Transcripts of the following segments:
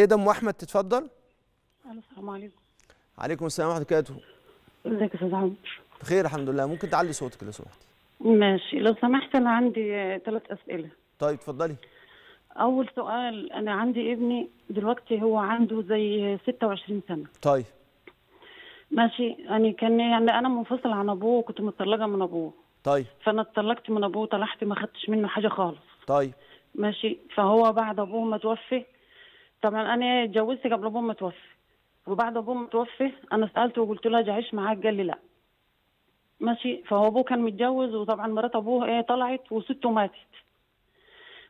ادم ايه واحمد تتفضل السلام عليكم عليكم السلام ورحمه الله وبركاته ازيك يا استاذ عمرو بخير الحمد لله ممكن تعلي صوتك لو سمحتي ماشي لو سمحت انا عندي ثلاث اسئله طيب اتفضلي اول سؤال انا عندي ابني دلوقتي هو عنده زي 26 سنه طيب ماشي يعني كان يعني انا منفصله عن ابوه وكنت متطلقه من ابوه طيب فانا اتطلقت من ابوه طلعت ما خدتش منه حاجه خالص طيب ماشي فهو بعد ابوه ما توفي طبعا انا اتجوزت قبل ابوه متوفي وبعد ابوه متوفي انا سالته وقلت له اجي اعيش معاك قال لي لا ماشي فهو ابوه كان متجوز وطبعا مرات ابوه ايه طلعت وسته ماتت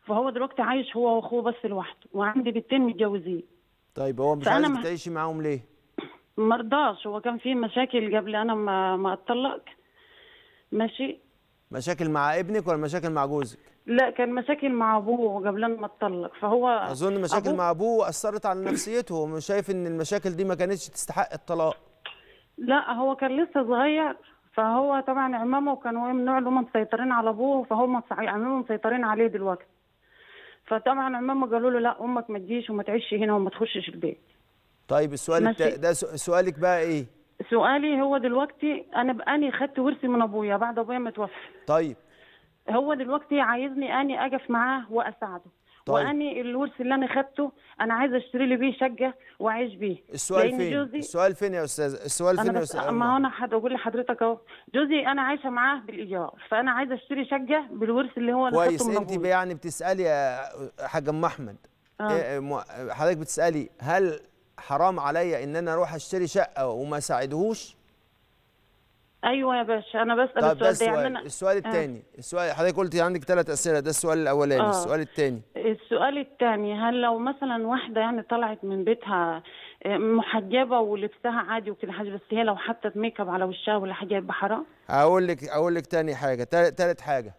فهو دلوقتي عايش هو واخوه بس لوحده وعندي بنتين متجوزين طيب هو مش عايز تعيشي معاهم ليه؟ مرضاش هو كان في مشاكل قبل انا ما ما اتطلق ماشي مشاكل مع ابنك ولا مشاكل مع جوزك؟ لا كان مشاكل مع ابوه قبل ما اتطلق فهو اظن مشاكل أبوه مع ابوه اثرت على نفسيته ومش شايف ان المشاكل دي ما كانتش تستحق الطلاق لا هو كان لسه صغير فهو طبعا عمامه كانوا يمنعوا اللي هم مسيطرين على ابوه فهم عمامه مسيطرين عليه دلوقتي فطبعا عمامه قالوا له لا امك ما تجيش وما تعيش هنا وما تخشش البيت طيب السؤال الت... ده سؤالك بقى ايه سؤالي هو دلوقتي انا باني خدت ورثي من ابويا بعد ابويا ما توفى طيب هو دلوقتي عايزني اني اقف معاه واساعده طيب. واني الورث اللي انا خدته انا عايزه اشتري لي بيه شقه واعيش بيه السؤال فين جوزي السؤال فين يا استاذ السؤال فين يا استاذ ما هو انا هقول لحضرتك اهو جوزي انا عايشه معاه بالايجار فانا عايزه اشتري شقه بالورث اللي هو اللي خدته كويس انت يعني بتسالي يا حاج ام احمد آه. إيه، حضرتك بتسالي هل حرام عليا ان انا اروح اشتري شقه وما ساعدهوش ايوه يا باشا انا بسال طب السؤال ده يعني أنا... السؤال الثاني آه. السؤال حضرتك قلتي عندك ثلاث اسئله ده السؤال الاولاني آه. السؤال الثاني السؤال الثاني هل لو مثلا واحده يعني طلعت من بيتها آه، محجبه ولبسها عادي وكده حاجه بس هي لو حطت ميك اب على وشها ولا حاجه يبقى حرام هقول لك اقول لك ثاني حاجه ثالث حاجه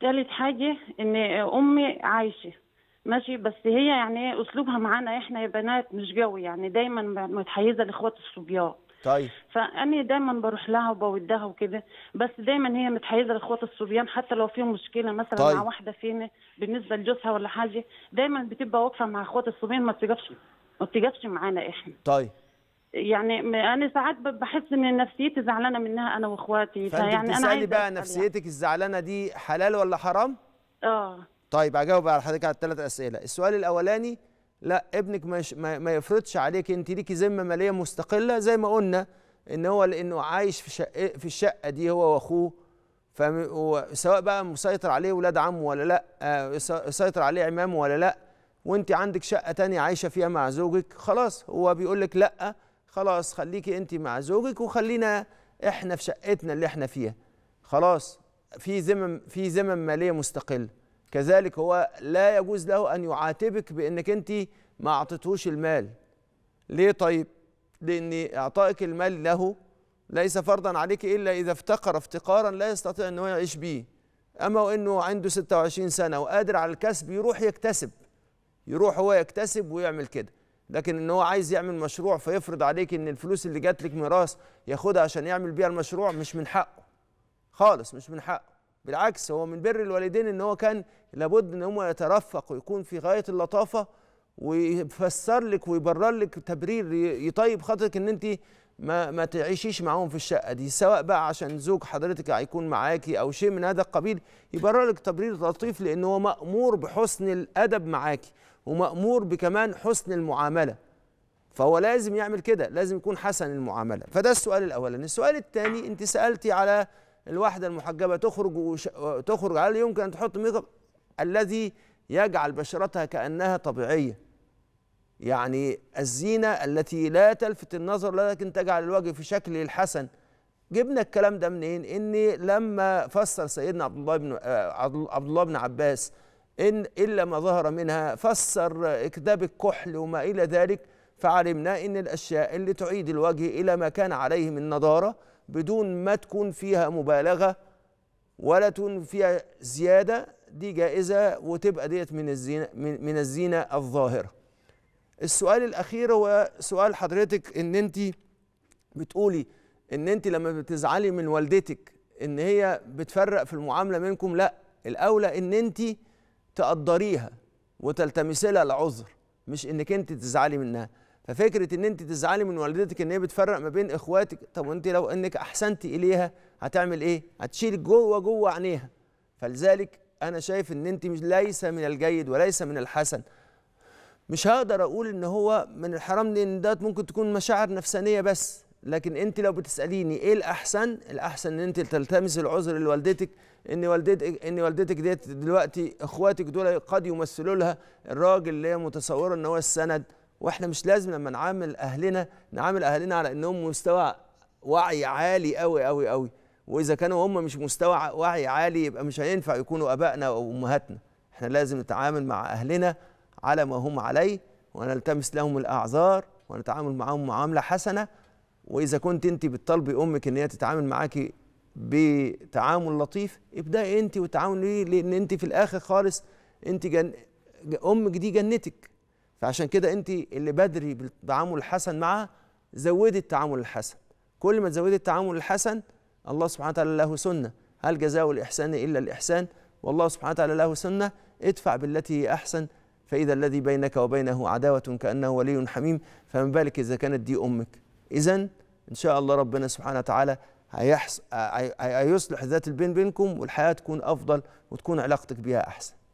ثالث حاجه ان امي عايشه ماشي بس هي يعني إيه اسلوبها معانا احنا يا بنات مش قوي يعني دايما متحيزه لاخوات الصبيان طيب فاني دايما بروح لها وبودها وكده بس دايما هي متحيزه لاخوات الصبيان حتى لو في مشكله مثلا طيب. مع واحده فينا بالنسبه لجوزها ولا حاجه دايما بتبقى واقفه مع اخوات الصبيان ما بتقفش ما بتقفش معانا احنا طيب يعني انا ساعات بحس ان نفسيتي زعلانه منها انا واخواتي فانت يعني انا عايزه بقى نفسيتك الزعلانه دي حلال ولا حرام؟ اه طيب اجاوب على حضرتك على الثلاث اسئله السؤال الاولاني لا ابنك مش ما, ما يفرضش عليك انت ليكي ذمه ماليه مستقله زي ما قلنا ان هو لانه عايش في شقه في الشقه دي هو واخوه سواء بقى مسيطر عليه ولاد عمه ولا لا يسيطر آه، عليه عمامه ولا لا وانت عندك شقه تانية عايشه فيها مع زوجك خلاص هو بيقول لك لا خلاص خليكي انت مع زوجك وخلينا احنا في شقتنا اللي احنا فيها خلاص في ذمم في ذمم ماليه مستقله كذلك هو لا يجوز له أن يعاتبك بأنك أنت ما أعطيتهوش المال ليه طيب؟ لأن إعطائك المال له ليس فرضا عليك إلا إذا افتقر افتقارا لا يستطيع أن هو يعيش به أما وإنه عنده 26 سنة وقادر على الكسب يروح يكتسب يروح هو يكتسب ويعمل كده لكن ان هو عايز يعمل مشروع فيفرض عليك ان الفلوس اللي جات لك ميراث ياخدها عشان يعمل بيها المشروع مش من حقه خالص مش من حقه بالعكس هو من بر الوالدين ان هو كان لابد ان هم يترفق ويكون في غايه اللطافه ويفسر لك ويبرر لك تبرير يطيب خاطرك ان انت ما ما تعيشيش معاهم في الشقه دي سواء بقى عشان زوج حضرتك هيكون معاكي او شيء من هذا القبيل يبرر لك تبرير لطيف لان هو مامور بحسن الادب معاكي ومامور بكمان حسن المعامله فهو لازم يعمل كده لازم يكون حسن المعامله فده السؤال الاولاني السؤال الثاني انت سالتي على الواحده المحجبه تخرج وش... تخرج هل يمكن ان تحط ميك الذي يجعل بشرتها كانها طبيعيه يعني الزينه التي لا تلفت النظر لكن تجعل الوجه في شكله الحسن جبنا الكلام ده منين ان لما فسر سيدنا عبد الله بن آه، عبد الله بن عباس ان الا ما ظهر منها فسر اكذاب الكحل وما الى ذلك فعلمنا ان الاشياء اللي تعيد الوجه الى ما كان عليه من نضاره بدون ما تكون فيها مبالغه ولا تكون فيها زياده دي جائزه وتبقى ديت من الزينه من الزينه الظاهره. السؤال الاخير هو سؤال حضرتك ان انت بتقولي ان انت لما بتزعلي من والدتك ان هي بتفرق في المعامله منكم لا الاولى ان انت تقدريها وتلتمسي لها العذر مش انك انت تزعلي منها. ففكره ان انت تزعلي من والدتك ان هي بتفرق ما بين اخواتك طب وانت لو انك احسنتي اليها هتعمل ايه هتشيل جوه جوه عينيها فلذلك انا شايف ان انت مش ليس من الجيد وليس من الحسن مش هقدر اقول ان هو من الحرام لان ده ممكن تكون مشاعر نفسانيه بس لكن انت لو بتساليني ايه الاحسن الاحسن ان انت تلتمس العذر لوالدتك ان والدتك ان والدتك ديت دلوقتي اخواتك دول قد يمثلوا لها الراجل اللي هي متصوره ان هو السند واحنا مش لازم لما نعامل اهلنا نعامل اهلنا على انهم مستوى وعي عالي قوي قوي قوي واذا كانوا هم مش مستوى وعي عالي يبقى مش هينفع يكونوا ابائنا وامهاتنا احنا لازم نتعامل مع اهلنا على ما هم عليه ونلتمس لهم الاعذار ونتعامل معهم معامله حسنه واذا كنت انت بتطالبي امك ان هي تتعامل معاكي بتعامل لطيف ابداي انت والتعامل ليه لان انت في الاخر خالص انت جن... امك دي جنتك فعشان كده انت اللي بدري بالتعامل الحسن معها زودي التعامل الحسن كل ما تزودي التعامل الحسن الله سبحانه وتعالى له سنه هل جزاء الاحسان الا الاحسان والله سبحانه وتعالى له سنه ادفع بالتي هي احسن فاذا الذي بينك وبينه عداوه كانه ولي حميم فمن بالك اذا كانت دي امك اذا ان شاء الله ربنا سبحانه وتعالى هيصلح ذات البين بينكم والحياه تكون افضل وتكون علاقتك بها احسن